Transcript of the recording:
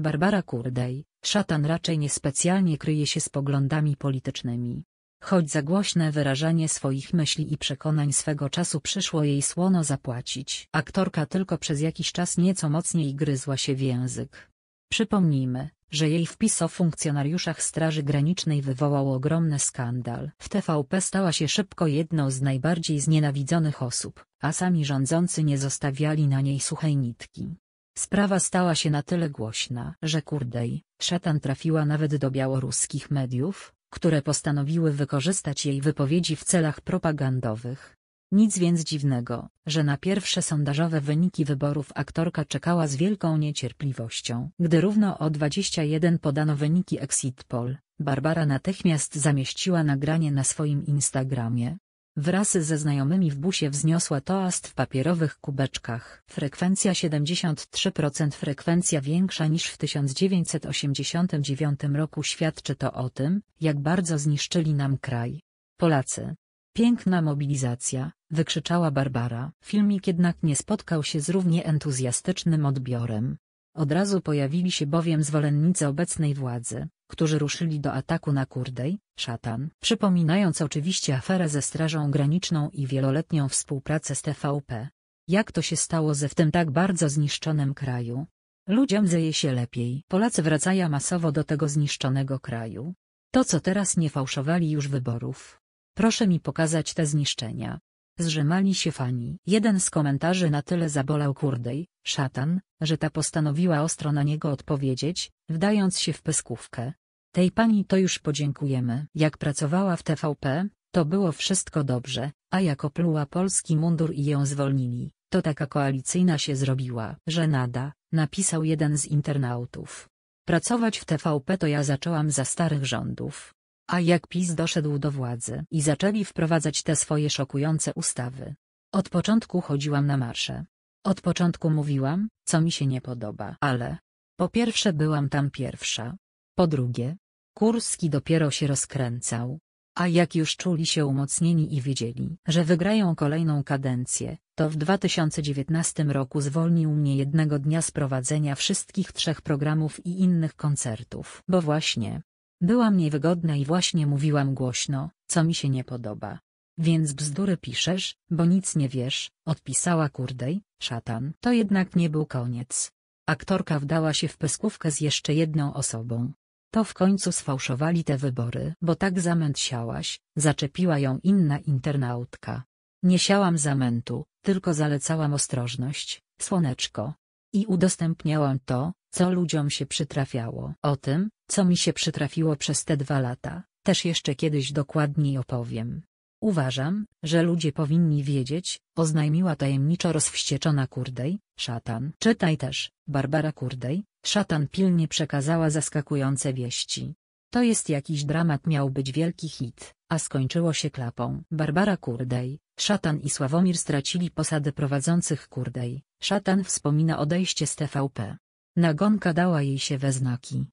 Barbara Kurdej, szatan raczej niespecjalnie kryje się z poglądami politycznymi. Choć za głośne wyrażanie swoich myśli i przekonań swego czasu przyszło jej słono zapłacić. Aktorka tylko przez jakiś czas nieco mocniej gryzła się w język. Przypomnijmy, że jej wpis o funkcjonariuszach Straży Granicznej wywołał ogromny skandal. W TVP stała się szybko jedną z najbardziej znienawidzonych osób, a sami rządzący nie zostawiali na niej suchej nitki. Sprawa stała się na tyle głośna, że kurdej, szatan trafiła nawet do białoruskich mediów, które postanowiły wykorzystać jej wypowiedzi w celach propagandowych. Nic więc dziwnego, że na pierwsze sondażowe wyniki wyborów aktorka czekała z wielką niecierpliwością. Gdy równo o 21 podano wyniki exit poll, Barbara natychmiast zamieściła nagranie na swoim Instagramie, Wraz ze znajomymi w busie wzniosła toast w papierowych kubeczkach. Frekwencja 73% frekwencja większa niż w 1989 roku świadczy to o tym, jak bardzo zniszczyli nam kraj. Polacy. Piękna mobilizacja, wykrzyczała Barbara. Filmik jednak nie spotkał się z równie entuzjastycznym odbiorem. Od razu pojawili się bowiem zwolennicy obecnej władzy, którzy ruszyli do ataku na Kurdej, szatan. Przypominając oczywiście aferę ze Strażą Graniczną i wieloletnią współpracę z TVP. Jak to się stało ze w tym tak bardzo zniszczonym kraju? Ludziom zeje się lepiej. Polacy wracają masowo do tego zniszczonego kraju. To co teraz nie fałszowali już wyborów. Proszę mi pokazać te zniszczenia. Zrzymali się fani. Jeden z komentarzy na tyle zabolał kurdej, szatan, że ta postanowiła ostro na niego odpowiedzieć, wdając się w pyskówkę. Tej pani to już podziękujemy. Jak pracowała w TVP, to było wszystko dobrze, a jak opluła polski mundur i ją zwolnili, to taka koalicyjna się zrobiła. Żenada, napisał jeden z internautów. Pracować w TVP to ja zaczęłam za starych rządów. A jak PiS doszedł do władzy i zaczęli wprowadzać te swoje szokujące ustawy. Od początku chodziłam na marsze. Od początku mówiłam, co mi się nie podoba, ale po pierwsze byłam tam pierwsza, po drugie, Kurski dopiero się rozkręcał. A jak już czuli się umocnieni i wiedzieli, że wygrają kolejną kadencję, to w 2019 roku zwolnił mnie jednego dnia z prowadzenia wszystkich trzech programów i innych koncertów, bo właśnie byłam niewygodna i właśnie mówiłam głośno, co mi się nie podoba. Więc bzdury piszesz, bo nic nie wiesz, odpisała kurdej, szatan. To jednak nie był koniec. Aktorka wdała się w peskówkę z jeszcze jedną osobą. To w końcu sfałszowali te wybory, bo tak zamęciałaś, zaczepiła ją inna internautka. Nie siałam zamętu, tylko zalecałam ostrożność, słoneczko. I udostępniałam to, co ludziom się przytrafiało. O tym, co mi się przytrafiło przez te dwa lata, też jeszcze kiedyś dokładniej opowiem. Uważam, że ludzie powinni wiedzieć, oznajmiła tajemniczo rozwścieczona Kurdej, szatan. Czytaj też, Barbara Kurdej, szatan pilnie przekazała zaskakujące wieści. To jest jakiś dramat miał być wielki hit, a skończyło się klapą. Barbara Kurdej, Szatan i Sławomir stracili posady prowadzących Kurdej. Szatan wspomina odejście z TVP. Nagonka dała jej się we znaki.